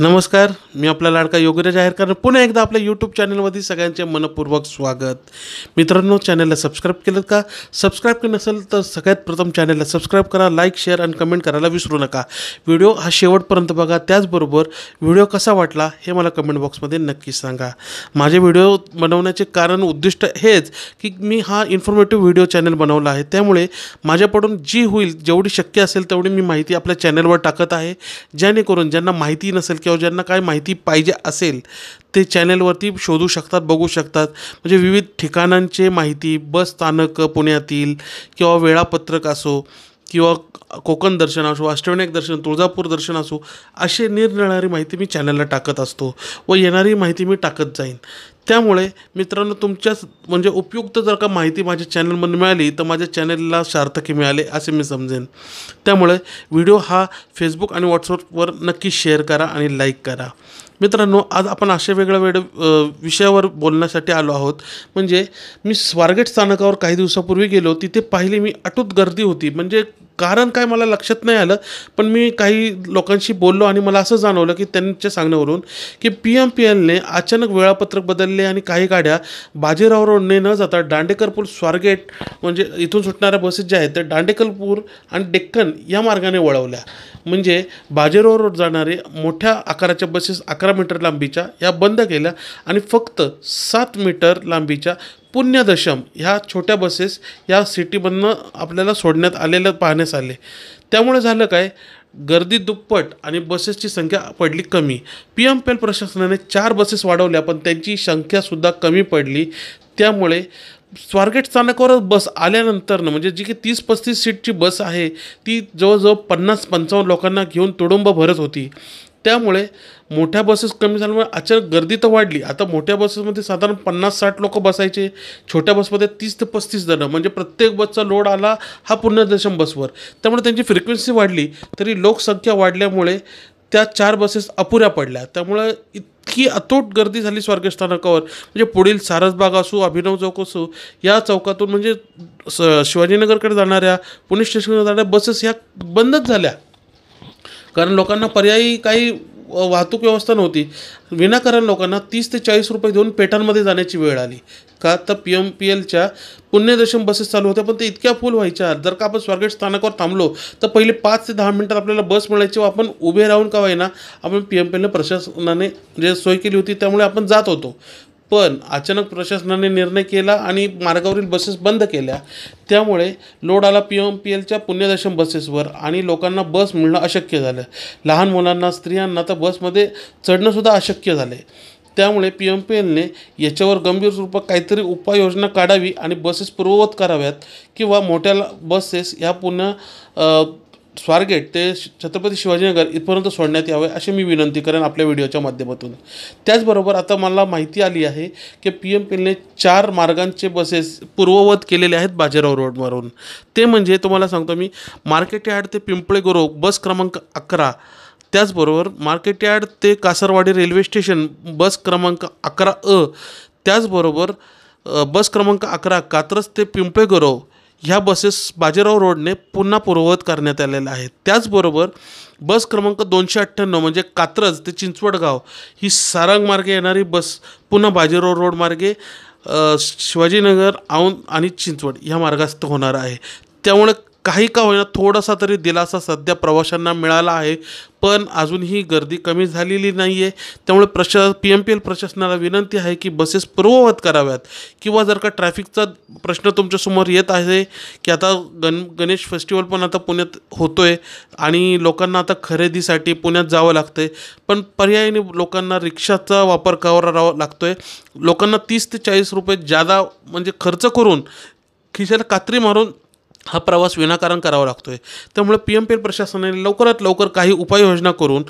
नमस्कार मी आपला लाडका योगराज जाहीर कारण पुन्हा एकदा आपल्या यूट्यूब चॅनलमध्ये सगळ्यांचे मनपूर्वक स्वागत मित्रांनो चॅनलला सबस्क्राईब केलं का सबस्क्राईब केलं नसेल तर सगळ्यात प्रथम चॅनलला सबस्क्राईब करा लाईक शेअर आणि कमेंट करायला विसरू नका व्हिडिओ हा शेवटपर्यंत बघा त्याचबरोबर व्हिडिओ कसा वाटला हे मला कमेंट बॉक्समध्ये नक्की सांगा माझे व्हिडिओ बनवण्याचे कारण उद्दिष्ट हेच की मी हा इन्फॉर्मेटिव्ह व्हिडिओ चॅनल बनवला आहे त्यामुळे माझ्याकडून जी होईल जेवढी शक्य असेल तेवढी मी माहिती आपल्या चॅनलवर टाकत आहे जेणेकरून ज्यांना माहिती नसेल किंवा ज्यांना काय माहिती पाहिजे असेल ते चॅनेलवरती शोधू शकतात बघू शकतात म्हणजे विविध ठिकाणांचे माहिती बस स्थानक पुण्यातील किंवा वेळापत्रक असो किंवा कोकण दर्शन असो अष्टविनायक दर्शन तुळजापूर दर्शन असो असे निरनिराळी माहिती मी चॅनलला टाकत असतो व येणारी माहिती मी टाकत जाईन त्यामुळे मित्रांनो तुमच्याच म्हणजे उपयुक्त जर का माहिती माझ्या चॅनलमधून मिळाली तर माझ्या चॅनलला सार्थकी मिळाले असे मी समजेन त्यामुळे व्हिडिओ हा फेसबुक आणि व्हॉट्सअपवर नक्की शेअर करा आणि लाईक करा मित्रांनो आज आपण अशा वेगळ्या वेळ विषयावर बोलण्यासाठी आलो आहोत म्हणजे मी स्वारगेट स्थानकावर काही दिवसापूर्वी गेलो तिथे पाहिली मी अटूट गर्दी होती म्हणजे कारण काय मला लक्षात नाही आलं पण मी काही लोकांशी बोललो आणि मला असं जाणवलं की त्यांच्या सांगण्यावरून की पी एम पी एलने अचानक वेळापत्रक बदलले आणि काही गाड्या बाजीराव रोडने न जाता दांडेकरपूर स्वारगेट म्हणजे इथून सुटणाऱ्या बसेस ज्या आहेत त्या दांडेकरपूर आणि डेक्कन या मार्गाने वळवल्या म्हणजे बाजीराव रोड जाणारे मोठ्या आकाराच्या बसेस अकरा मीटर लांबीच्या या बंद केल्या आणि फक्त सात मीटर लांबीच्या पुण्यदशम ह्या छोट्या बसेस या सिटीमधनं आपल्याला सोडण्यात आलेलं पाहण्यास आले त्यामुळे झालं काय गर्दी दुप्पट आणि बसेसची संख्या पडली कमी पी एम एल प्रशासनाने चार बसेस वाढवल्या पण त्यांची संख्यासुद्धा कमी पडली त्यामुळे स्वारगेट स्थानकावर बस आल्यानंतरनं म्हणजे जी की तीस पस्तीस सीटची बस आहे ती जवळजवळ पन्नास पंचावन्न लोकांना घेऊन तुडुंब भरत होती त्यामुळे मोठ्या बसेस कमी झाल्यामुळे अचानक गर्दी तर वाढली आता मोठ्या बसेसमध्ये साधारण पन्नास साठ लोक बसायचे छोट्या बसमध्ये तीस ते पस्तीस जणं म्हणजे प्रत्येक बसचा लोड आला हा पुनर्दर्शन बसवर त्यामुळे त्यांची फ्रिक्वेन्सी वाढली तरी लोकसंख्या वाढल्यामुळे त्या चार बसेस अपुऱ्या पडल्या त्यामुळे इतकी अतोट गर्दी झाली स्वर्गीय स्थानकावर म्हणजे पुढील सारसबाग असू अभिनव चौक असू या चौकातून म्हणजे स शिवाजीनगरकडे जाणाऱ्या पुणे स्टेशनकडे जाणाऱ्या बसेस ह्या बंदच झाल्या कारण लोकांना पर्यायी काही वाहतूक व्यवस्था नव्हती विनाकारण लोकांना तीस ते चाळीस रुपये देऊन पेटांमध्ये जाण्याची वेळ आली का तर पी एम पी एलच्या पुण्यदर्शन बसेस चालू होत्या पण ते इतक्या फुल व्हायच्या जर का आपण स्वारगेट स्थानकावर थांबलो तर पहिले पाच ते दहा मिनटात आपल्याला बस मिळायची व आपण उभे राहून का व्हायना आपण पी एम पी एलने प्रशासनाने जे सोय केली होती त्यामुळे आपण जात होतो पण अचानक प्रशासनाने निर्णय केला आणि मार्गावरील बसेस बंद केल्या त्यामुळे लोड आला पी एम पी एलच्या पुण्यदर्शन बसेसवर आणि लोकांना बस मिळणं अशक्य झालं लहान मुलांना स्त्रियांना तर बसमध्ये चढणंसुद्धा अशक्य झाले त्यामुळे पी एम पी एलने याच्यावर गंभीर रूपात काहीतरी उपाययोजना काढावी आणि बसेस पूर्ववत कराव्यात किंवा मोठ्या बसेस ह्या पुन्हा स्वारगेट ते छत्रपती शिवाजीनगर इथपर्यंत सोडण्यात यावे अशी मी विनंती करेन आपल्या व्हिडिओच्या माध्यमातून त्याचबरोबर आता मला माहिती आली आहे की पी एम पीने चार मार्गांचे बसेस पूर्ववत केलेले आहेत बाजीराव रोडवरून ते म्हणजे तुम्हाला सांगतो मी मार्केट यार्ड ते गुरव बस क्रमांक अकरा त्याचबरोबर मार्केट यार्ड ते कासरवाडी रेल्वे स्टेशन बस क्रमांक अकरा अ त्याचबरोबर बस क्रमांक अकरा कात्रज ते गुरव ह्या बसेस बाजीराव रोडने पुन्हा पूर्ववत करण्यात आलेल्या आहेत त्याचबरोबर बस क्रमांक दोनशे अठ्ठ्याण्णव म्हणजे कात्रज ते चिंचवडगाव ही सारंग मार्गे येणारी बस पुन्हा बाजीराव रोड मार्गे शिवाजीनगर औंध आणि चिंचवड ह्या मार्गास्त होणार आहे त्यामुळे काही का होईना थोडासा तरी दिलासा सध्या प्रवाशांना मिळाला आहे पण अजूनही गर्दी कमी झालेली नाही आहे त्यामुळे प्रश पी एम पी एल प्रशासनाला विनंती आहे की बसेस पूर्ववत कराव्यात किंवा जर का ट्रॅफिकचा प्रश्न तुमच्यासमोर येत आहे की आता गण गणेश फेस्टिवल पण आता पुण्यात होतो आहे आणि लोकांना आता खरेदीसाठी पुण्यात जावं लागतं आहे पण पर्यायाने लोकांना रिक्षाचा वापर करावा लागतो आहे लोकांना तीस ते चाळीस रुपये जादा म्हणजे खर्च करून खिशाला कात्री मारून हा प्रवास विनाकारण करावा लागतो आहे त्यामुळे पी एम पी एल प्रशासनाने लवकरात लवकर काही उपाययोजना करून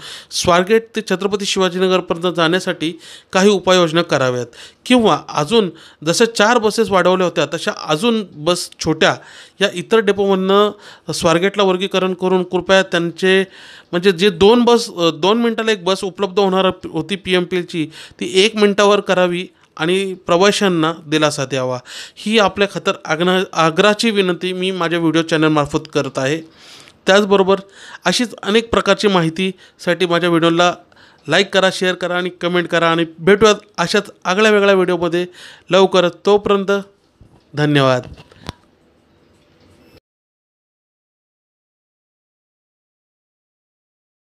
स्वारगेट ते छत्रपती शिवाजीनगरपर्यंत जाण्यासाठी काही उपाययोजना कराव्यात किंवा अजून जसं चार बसेस वाढवल्या होत्या तशा अजून बस छोट्या या इतर डेपोमधनं स्वारगेटला वर्गीकरण करून कृपया त्यांचे म्हणजे जे दोन बस दोन मिनटाला एक बस उपलब्ध होणार होती पी एम पी एलची ती एक मिनटावर करावी आणि प्रवाशांना दिलासा द्यावा ही आपल्या खातर आग्ना आग्राची विनंती मी माझ्या व्हिडिओ चॅनलमार्फत करत आहे त्याचबरोबर अशीच अनेक प्रकारची माहितीसाठी माझ्या व्हिडिओला लाईक करा शेअर करा आणि कमेंट करा आणि भेटूयात अशाच आगळ्या वेगळ्या व्हिडिओमध्ये लवकरच तोपर्यंत धन्यवाद